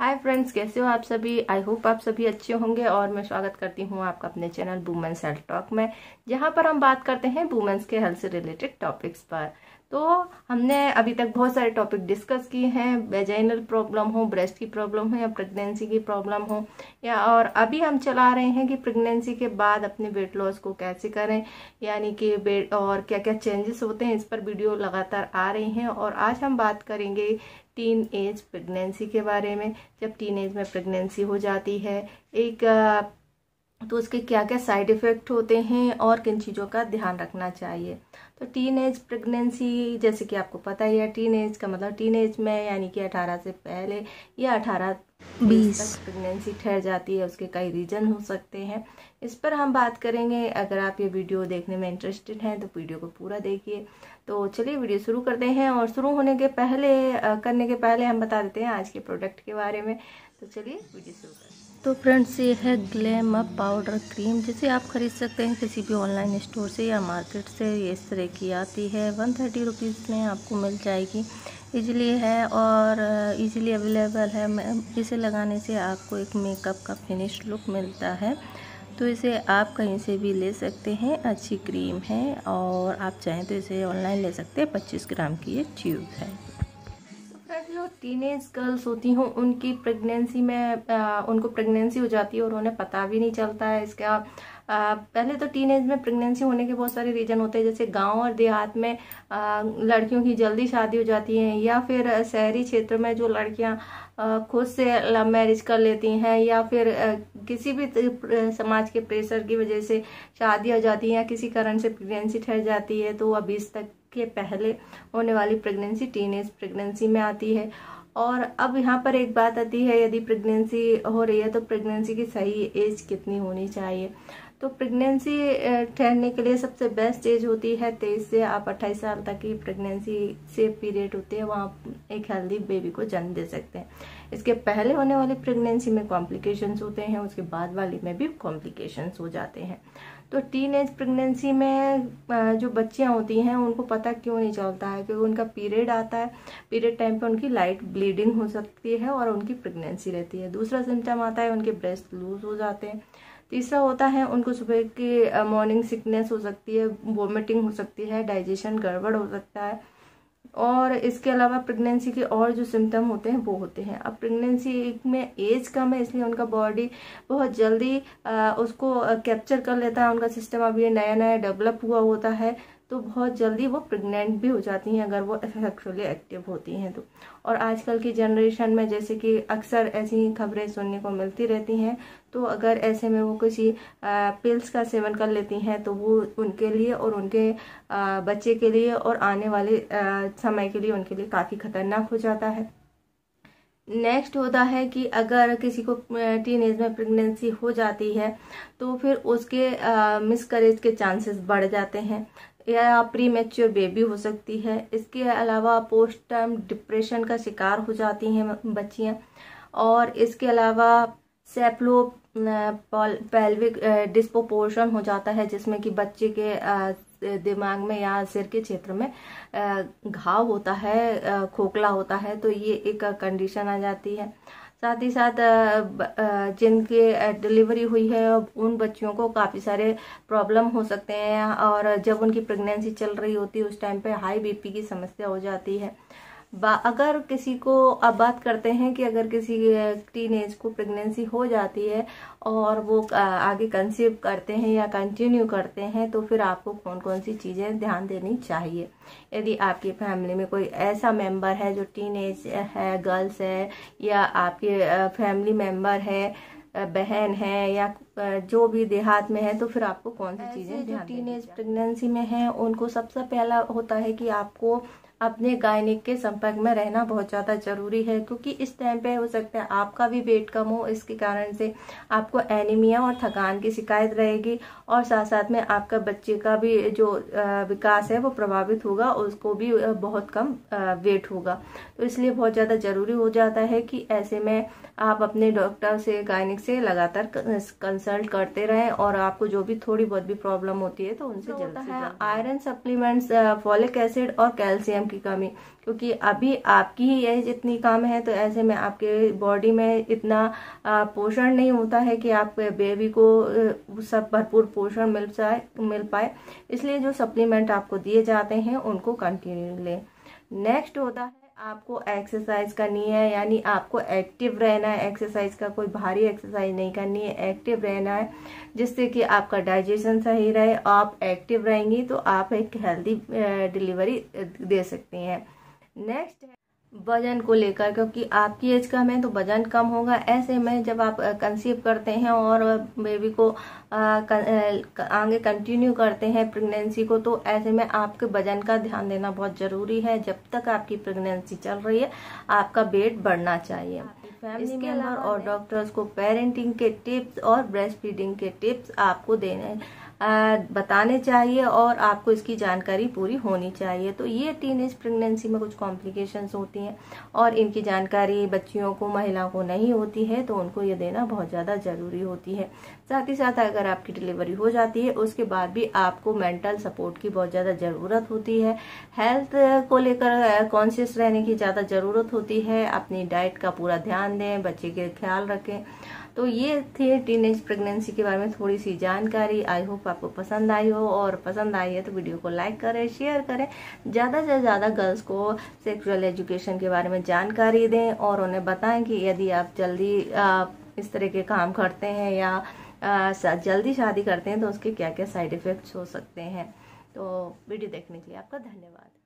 hi friends कैसे हो आप सभी आई होप आप सभी अच्छे होंगे और मैं स्वागत करती हूँ आपका अपने चैनल वुमेंस हेल्थ टॉक में जहाँ पर हम बात करते हैं वुमेंस के हेल्थ से रिलेटेड टॉपिक्स पर तो हमने अभी तक बहुत सारे टॉपिक डिस्कस किए हैं वेजाइनल प्रॉब्लम हो ब्रेस्ट की प्रॉब्लम हो या प्रेगनेंसी की प्रॉब्लम हो या और अभी हम चला रहे हैं कि प्रेगनेंसी के बाद अपने वेट लॉस को कैसे करें यानी कि वेट और क्या क्या चेंजेस होते हैं इस पर वीडियो लगातार आ रही हैं और आज हम बात करेंगे टीन एज प्रेगनेंसी के बारे में जब टीन एज में प्रेगनेंसी हो जाती है एक तो उसके क्या क्या साइड इफ़ेक्ट होते हैं और किन चीज़ों का ध्यान रखना चाहिए तो टीन एज प्रेगनेंसी जैसे कि आपको पता ही है टीन एज का मतलब टीन एज में यानी कि 18 से पहले या 18 बीस तक प्रेगनेंसी ठहर जाती है उसके कई रीजन हो सकते हैं इस पर हम बात करेंगे अगर आप ये वीडियो देखने में इंटरेस्टेड हैं तो वीडियो को पूरा देखिए तो चलिए वीडियो शुरू करते हैं और शुरू होने के पहले करने के पहले हम बता देते हैं आज के प्रोडक्ट के बारे में तो चलिए वीडियो शुरू करते हैं तो फ्रेंड्स ये है ग्लैम अप पाउडर क्रीम जिसे आप ख़रीद सकते हैं किसी भी ऑनलाइन स्टोर से या मार्केट से ये इस तरह की आती है वन थर्टी रुपीज़ में आपको मिल जाएगी इजीली है और इजीली अवेलेबल है इसे लगाने से आपको एक मेकअप का फिनिश लुक मिलता है तो इसे आप कहीं से भी ले सकते हैं अच्छी क्रीम है और आप चाहें तो इसे ऑनलाइन ले सकते हैं पच्चीस ग्राम की ये ट्यूब है जो एज गर्ल्स होती हूँ उनकी प्रेगनेंसी में आ, उनको प्रेगनेंसी हो जाती है और उन्हें पता भी नहीं चलता है इसका आ, पहले तो एज में प्रेगनेंसी होने के बहुत सारे रीजन होते हैं जैसे गांव और देहात में आ, लड़कियों की जल्दी शादी हो जाती है या फिर शहरी क्षेत्र में जो लड़कियां खुद से लव मैरिज कर लेती हैं या फिर किसी भी समाज के प्रेशर की वजह से शादी हो जाती है या किसी कारण से प्रेगनेंसी ठहर जाती है तो वह बीस तक के पहले होने वाली प्रेगनेंसी टीन एज प्रेगनेंसी में आती है और अब यहाँ पर एक बात आती है यदि प्रेगनेंसी हो रही है तो प्रेगनेंसी की सही एज कितनी होनी चाहिए तो प्रेगनेंसी ठहरने के लिए सबसे बेस्ट एज होती है तेईस से आप अट्ठाईस साल तक की प्रेगनेंसी से पीरियड होती है वहाँ एक हेल्दी बेबी को जन्म दे सकते हैं इसके पहले होने वाली प्रेगनेंसी में कॉम्प्लिकेशंस होते हैं उसके बाद वाली में भी कॉम्प्लिकेशंस हो जाते हैं तो टीन एज प्रेगनेंसी में जो बच्चियाँ होती हैं उनको पता क्यों नहीं चलता है क्योंकि उनका पीरियड आता है पीरियड टाइम पे उनकी लाइट ब्लीडिंग हो सकती है और उनकी प्रेगनेंसी रहती है दूसरा सिम्टम आता है उनके ब्रेस्ट लूज हो जाते हैं तीसरा होता है उनको सुबह की मॉर्निंग सिकनेस हो सकती है वोमिटिंग हो सकती है डाइजेशन गड़बड़ हो सकता है और इसके अलावा प्रेगनेंसी के और जो सिम्टम होते हैं वो होते हैं अब प्रेगनेंसी में एज कम है इसलिए उनका बॉडी बहुत जल्दी आ, उसको कैप्चर कर लेता है उनका सिस्टम अब ये नया नया डेवलप हुआ होता है तो बहुत जल्दी वो प्रेग्नेंट भी हो जाती हैं अगर वो सेक्सुअली एक्टिव होती हैं तो और आजकल की जनरेशन में जैसे कि अक्सर ऐसी खबरें सुनने को मिलती रहती हैं तो अगर ऐसे में वो किसी पिल्स का सेवन कर लेती हैं तो वो उनके लिए और उनके आ, बच्चे के लिए और आने वाले आ, समय के लिए उनके लिए काफ़ी ख़तरनाक हो जाता है नेक्स्ट होता है कि अगर किसी को टीन एज में प्रेगनेंसी हो जाती है तो फिर उसके मिसकरेज के चांसेस बढ़ जाते हैं या प्री मेच्योर बेबी हो सकती है इसके अलावा पोस्ट टर्म डिप्रेशन का शिकार हो जाती हैं बच्चियां और इसके अलावा सेप्लो पेल्विक डिस्पोपोर्शन हो जाता है जिसमें कि बच्चे के दिमाग में या सिर के क्षेत्र में घाव होता है खोखला होता है तो ये एक कंडीशन आ जाती है साथ ही साथ जिनके डिलीवरी हुई है उन बच्चियों को काफ़ी सारे प्रॉब्लम हो सकते हैं और जब उनकी प्रेगनेंसी चल रही होती है उस टाइम पे हाई बीपी की समस्या हो जाती है अगर किसी को अब बात करते हैं कि अगर किसी टीन एज को प्रेगनेंसी हो जाती है और वो आगे कंसीव करते हैं या कंटिन्यू करते हैं तो फिर आपको कौन कौन सी चीज़ें ध्यान देनी चाहिए यदि आपकी फैमिली में कोई ऐसा मेंबर है जो टीन एज है गर्ल्स है या आपके फैमिली मेंबर है बहन है या जो भी देहात में है तो फिर आपको कौन सी चीज़ें टीन एज प्रेगनेंसी में है उनको सबसे पहला होता है कि आपको अपने गायनिक के संपर्क में रहना बहुत ज़्यादा ज़रूरी है क्योंकि इस टाइम पे हो सकता है आपका भी वेट कम हो इसके कारण से आपको एनीमिया और थकान की शिकायत रहेगी और साथ साथ में आपका बच्चे का भी जो विकास है वो प्रभावित होगा उसको भी बहुत कम वेट होगा तो इसलिए बहुत ज़्यादा ज़रूरी हो जाता है कि ऐसे में आप अपने डॉक्टर से गायनिक से लगातार कंसल्ट करते रहें और आपको जो भी थोड़ी बहुत भी प्रॉब्लम होती है तो उनसे तो जल्द है आयरन सप्लीमेंट्स फॉलिक एसिड और कैल्शियम की कमी क्योंकि अभी आपकी ही एज इतनी कम है तो ऐसे में आपके बॉडी में इतना पोषण नहीं होता है कि आप बेबी को सब भरपूर पोषण मिल जाए मिल पाए इसलिए जो सप्लीमेंट आपको दिए जाते हैं उनको कंटिन्यू लें नेक्स्ट होता है आपको एक्सरसाइज करनी है यानी आपको एक्टिव रहना है एक्सरसाइज का कोई भारी एक्सरसाइज नहीं करनी है एक्टिव रहना है जिससे कि आपका डाइजेशन सही रहे आप एक्टिव रहेंगी तो आप एक हेल्दी डिलीवरी दे सकती हैं नेक्स्ट है वजन को लेकर क्योंकि आपकी एज कम है तो वजन कम होगा ऐसे में जब आप कंसीव करते हैं और बेबी को आगे कंटिन्यू करते हैं प्रेगनेंसी को तो ऐसे में आपके वजन का ध्यान देना बहुत ज़रूरी है जब तक आपकी प्रेगनेंसी चल रही है आपका वेट बढ़ना चाहिए फैमिली मेंबर और डॉक्टर्स को पेरेंटिंग के टिप्स और ब्रेस्ट फीडिंग के टिप्स आपको देने बताने चाहिए और आपको इसकी जानकारी पूरी होनी चाहिए तो ये टीन एज प्रेगनेंसी में कुछ कॉम्प्लिकेशंस होती हैं और इनकी जानकारी बच्चियों को महिलाओं को नहीं होती है तो उनको ये देना बहुत ज़्यादा ज़रूरी होती है साथ ही साथ अगर आपकी डिलीवरी हो जाती है उसके बाद भी आपको मेंटल सपोर्ट की बहुत ज़्यादा ज़रूरत होती है हेल्थ को लेकर कॉन्शियस रहने की ज़्यादा ज़रूरत होती है अपनी डाइट का पूरा ध्यान दें बच्चे के ख्याल रखें तो ये थे टीन एज प्रेगनेंसी के बारे में थोड़ी सी जानकारी आई होप आपको पसंद आई हो और पसंद आई है तो वीडियो को लाइक करें शेयर करें ज़्यादा से ज़्यादा गर्ल्स को सेक्सुअल एजुकेशन के बारे में जानकारी दें और उन्हें बताएं कि यदि आप जल्दी आप इस तरह के काम करते हैं या आ, जल्दी शादी करते हैं तो उसके क्या क्या साइड इफ़ेक्ट्स हो सकते हैं तो वीडियो देखने के लिए आपका धन्यवाद